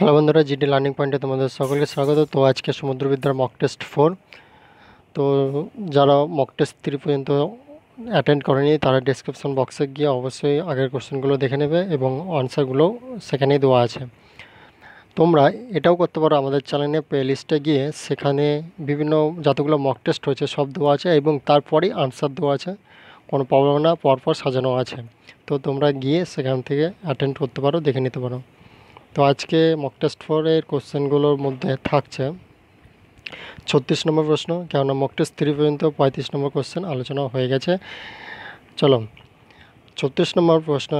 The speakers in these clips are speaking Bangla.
হ্যালো বন্ধুরা জিডি লার্নিং পয়েন্টে তোমাদের সকলকে স্বাগত তো আজকে সমুদ্রবিদ্যার মক টেস্ট ফোর তো যারা মক টেস্ট থ্রি পর্যন্ত অ্যাটেন্ড করেনি তারা ডিসক্রিপশন বক্সে গিয়ে অবশ্যই আগের কোশ্চেনগুলো দেখে নেবে এবং আনসারগুলো সেখানেই দেওয়া আছে তোমরা এটাও করতে পারো আমাদের চ্যানেলে প্লে লিস্টে গিয়ে সেখানে বিভিন্ন যতগুলো মক টেস্ট হয়েছে সব দেওয়া আছে এবং তারপরেই আনসার দেওয়া আছে কোনো প্রবলেম না পরপর সাজানো আছে তো তোমরা গিয়ে সেখান থেকে অ্যাটেন্ড করতে পারো দেখে নিতে পারো তো আজকে মক টেস্ট ফোরের কোশ্চেনগুলোর মধ্যে থাকছে ছত্রিশ নম্বর প্রশ্ন কেননা মক টেস্ট থ্রি পর্যন্ত পঁয়ত্রিশ নম্বর কোশ্চেন আলোচনা হয়ে গেছে চলো ছত্রিশ নম্বর প্রশ্ন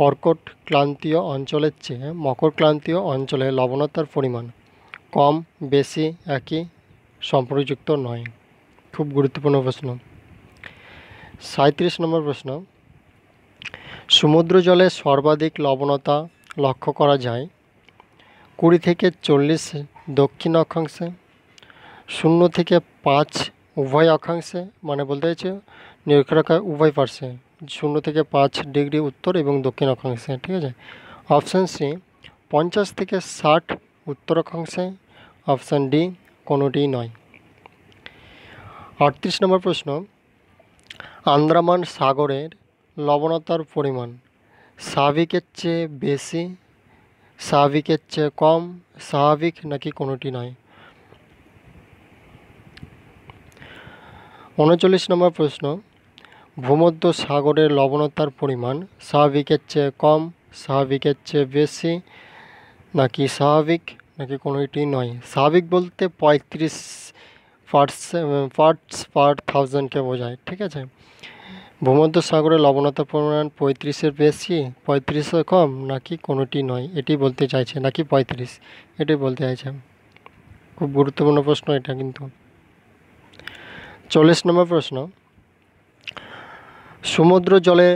কর্কট ক্লান্তীয় অঞ্চলের চেয়ে মকর ক্লান্তীয় অঞ্চলে লবণতার পরিমাণ কম বেশি একই সম্পর্কযুক্ত নয় খুব গুরুত্বপূর্ণ প্রশ্ন সাঁত্রিশ নম্বর প্রশ্ন সমুদ্র জলে সর্বাধিক লবণতা লক্ষ্য করা যায় কুড়ি থেকে চল্লিশ দক্ষিণ অক্ষাংশে শূন্য থেকে পাঁচ উভয় অক্ষাংশে মানে বলতে চাইছে নিরক্ষরেখায় উভয় পার্শ্বে শূন্য থেকে পাঁচ ডিগ্রি উত্তর এবং দক্ষিণ অক্ষাংশে ঠিক আছে অপশান সি পঞ্চাশ থেকে ষাট উত্তর অক্ষাংশে অপশান ডি কোনোটিই নয় আটত্রিশ নম্বর প্রশ্ন আন্দ্রামান সাগরের লবণতার পরিমাণ স্বাভাবিকের চেয়ে বেশি স্বাভাবিকের চেয়ে কম স্বাভাবিক নাকি কোনোটি নয় উনচল্লিশ নম্বর প্রশ্ন ভূমধ্য সাগরের লবণতার পরিমাণ স্বাভাবিকের চেয়ে কম স্বাভাবিকের চেয়ে বেশি নাকি স্বাভাবিক নাকি কোনোটি নয় স্বাভাবিক বলতে পঁয়ত্রিশ পার্টস পার্টস পার থাউজেন্ডকে বোঝায় ঠিক আছে ভূমধ্যসাগরে লবণতা পরিমাণ পঁয়ত্রিশের বেশি পঁয়ত্রিশে কম নাকি কোনোটি নয় এটি বলতে চাইছে নাকি পঁয়ত্রিশ এটি বলতে চাইছে খুব গুরুত্বপূর্ণ প্রশ্ন এটা কিন্তু চল্লিশ নম্বর প্রশ্ন সমুদ্র জলে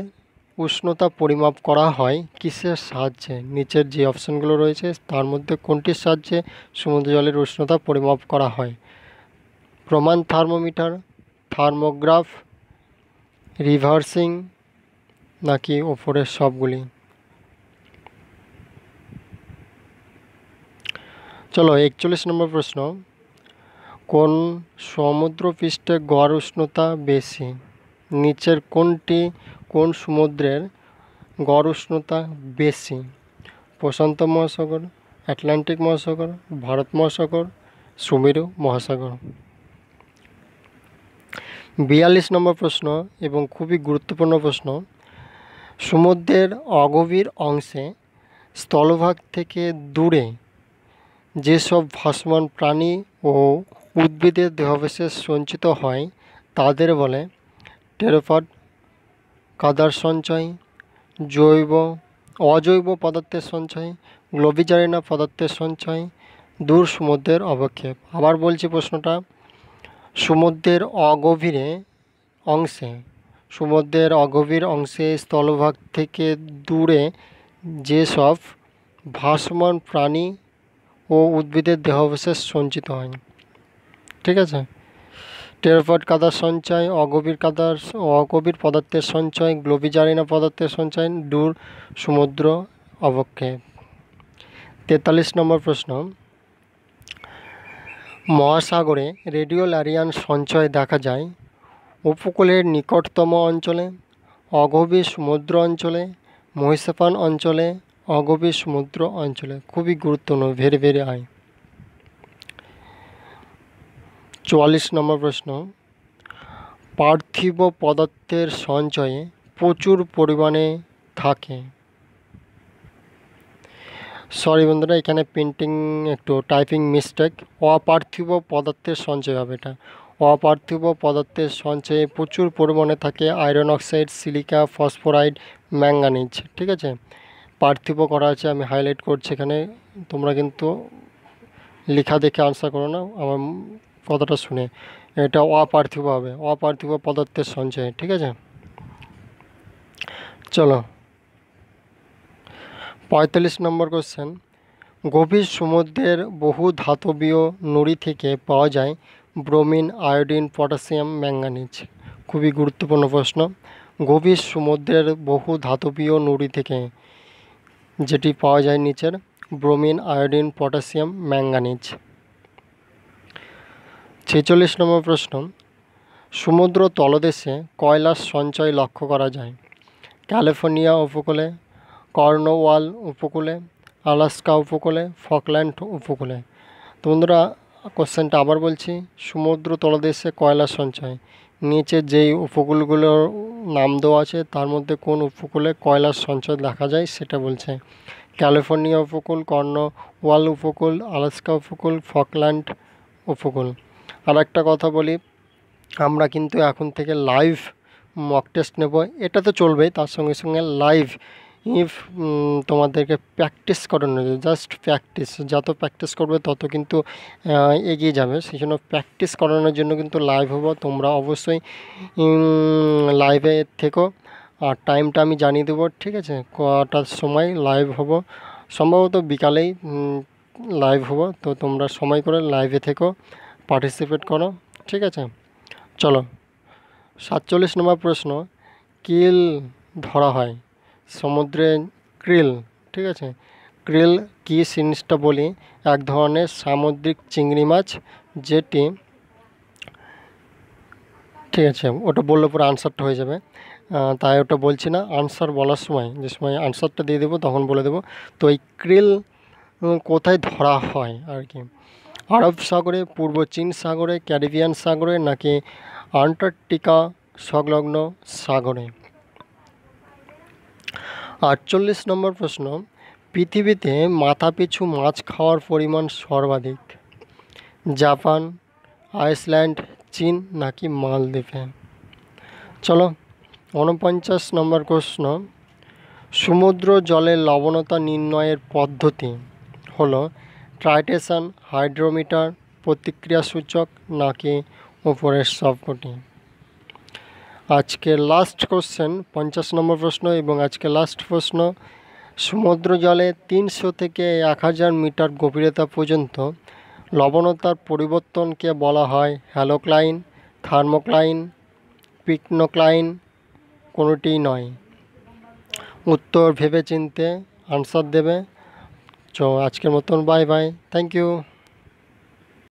উষ্ণতা পরিমাপ করা হয় কিসের সাহায্যে নিচের যে অপশনগুলো রয়েছে তার মধ্যে কোনটির সাহায্যে সমুদ্র জলের উষ্ণতা পরিমাপ করা হয় প্রমাণ থার্মোমিটার থার্মোগ্রাফ রিভার্সিং নাকি ওপরের সবগুলি চলো একচল্লিশ নম্বর প্রশ্ন কোন সমুদ্রপৃষ্ঠে গড় উষ্ণতা বেশি নিচের কোনটি কোন সমুদ্রের গড় উষ্ণতা বেশি প্রশান্ত মহাসাগর আটলান্টিক মহাসাগর ভারত মহাসাগর সুমেরু মহাসাগর বিয়াল্লিশ নম্বর প্রশ্ন এবং খুবই গুরুত্বপূর্ণ প্রশ্ন সমুদ্রের অগভীর অংশে স্থলভাগ থেকে দূরে যেসব ভাসমান প্রাণী ও উদ্ভিদের দেহাবশেষ সঞ্চিত হয় তাদের বলে টেরোফট কাদার সঞ্চয় জৈব অজৈব পদার্থের সঞ্চয় গ্লোবিজারিনা পদার্থের সঞ্চয় দূর সমুদ্রের অবক্ষেপ আবার বলছি প্রশ্নটা সমুদ্রের অগভীরে অংশে সমুদ্রের অগভীর অংশে স্থলভাগ থেকে দূরে যেসব ভাসমান প্রাণী ও উদ্ভিদের দেহাবশেষ সঞ্চিত হয় ঠিক আছে টেরফট কাদার সঞ্চয় অগভীর কাদার অগভীর পদার্থের সঞ্চয় গ্লোবিজারিনা পদার্থের সঞ্চয় দূর সমুদ্র অবক্ষেপ তেতাল্লিশ নম্বর প্রশ্ন মহাসাগরে রেডিওলারিয়ান সঞ্চয় দেখা যায় উপকূলের নিকটতম অঞ্চলে অগভীর সমুদ্র অঞ্চলে মহিষাপান অঞ্চলে অগভীর সমুদ্র অঞ্চলে খুবই গুরুত্বপূর্ণ ভেরে ভেরে আয় চুয়াল্লিশ নম্বর প্রশ্ন পার্থিব পদার্থের সঞ্চয়ে প্রচুর পরিমাণে থাকে সরি বন্ধুরা এখানে প্রিন্টিং একটু টাইপিং মিস্টেক অপার্থিব পদার্থের সঞ্চয় হবে এটা অপার্থিব পদার্থের সঞ্চয়ে প্রচুর পরিমাণে থাকে iron oxide silica phosphorite manganese ঠিক আছে পার্থিব করা আছে আমি হাইলাইট করছি এখানে তোমরা কিন্তু লেখা দেখে আনসার করো না আমার কথাটা শুনে এটা অপার্থিব হবে অপার্থিব পদার্থের সঞ্চয় ঠিক আছে চলো পঁয়তাল্লিশ নম্বর কোশ্চেন গভীর সমুদ্রের বহু ধাতবীয় নুড়ি থেকে পাওয়া যায় ব্রোমিন আয়োডিন পটাশিয়াম ম্যাঙ্গানিজ খুবই গুরুত্বপূর্ণ প্রশ্ন গভীর সমুদ্রের বহু ধাতবীয় নুড়ি থেকে যেটি পাওয়া যায় নিচের ব্রোমিন আয়োডিন পটাশিয়াম ম্যাঙ্গানিজ ছেচল্লিশ নম্বর প্রশ্ন সমুদ্র তলদেশে কয়লার সঞ্চয় লক্ষ্য করা যায় ক্যালিফোর্নিয়া উপকূলে কর্নওয়াল উপকূলে আলাস্কা উপকূলে ফকল্যান্ড উপকূলে তো বন্ধুরা কোশ্চেনটা আবার বলছি সমুদ্র তলদেশে কয়লা সঞ্চয় নিচে যেই উপকূলগুলোর নাম দেওয়া আছে তার মধ্যে কোন উপকূলে কয়লার সঞ্চয় দেখা যায় সেটা বলছে ক্যালিফোর্নিয়া উপকূল কর্নওয়াল উপকূল আলাস্কা উপকূল ফকল্যান্ড উপকূল আর একটা কথা বলি আমরা কিন্তু এখন থেকে লাইভ মক টেস্ট নেব এটা তো চলবেই তার সঙ্গে সঙ্গে লাইভ ইফ তোমাদেরকে প্র্যাকটিস করানো জাস্ট প্র্যাকটিস যত প্র্যাকটিস করবে তত কিন্তু এগিয়ে যাবে সেই জন্য প্র্যাকটিস করানোর জন্য কিন্তু লাইভ হবো তোমরা অবশ্যই লাইভে থেকো আর টাইমটা আমি জানিয়ে দেবো ঠিক আছে কটার সময় লাইভ হবো সম্ভবত বিকালেই লাইভ হবো তো তোমরা সময় করে লাইভে থেকো পার্টিসিপেট করো ঠিক আছে চলো সাতচল্লিশ নম্বর প্রশ্ন কিল ধরা হয় সমুদ্রে ক্রিল ঠিক আছে ক্রিল কি জিনিসটা বলি এক ধরনের সামুদ্রিক চিংড়ি মাছ যেটি ঠিক আছে ওটা বললে পরে আনসারটা হয়ে যাবে তাই ওটা বলছি না আনসার বলার সময় যে সময় আনসারটা দিয়ে দেবো তখন বলে দেবো তো এই ক্রিল কোথায় ধরা হয় আর কি আরব সাগরে পূর্ব চীন সাগরে ক্যারিবিয়ান সাগরে নাকি আন্টার্কটিকা সংলগ্ন সাগরে আটচল্লিশ নম্বর প্রশ্ন পৃথিবীতে মাথাপিছু মাছ খাওয়ার পরিমাণ সর্বাধিক জাপান আইসল্যান্ড চীন নাকি মালদ্বীপে চলো উনপঞ্চাশ নম্বর প্রশ্ন সমুদ্র জলের লবণতা নির্ণয়ের পদ্ধতি হলো ট্রাইটেশন হাইড্রোমিটার প্রতিক্রিয়া সূচক নাকি উপরের সবকটি আজকে লাস্ট কোশ্চেন পঞ্চাশ নম্বর প্রশ্ন এবং আজকে লাস্ট প্রশ্ন সমুদ্র জলে তিনশো থেকে এক হাজার মিটার গভীরতা পর্যন্ত লবণতার পরিবর্তনকে বলা হয় হ্যালোক্লাইন থার্মোক্লাইন পিকনোক্লাইন কোনোটি নয় উত্তর ভেবে চিনতে আনসার দেবে তো আজকের মতন বাই বাই থ্যাংক ইউ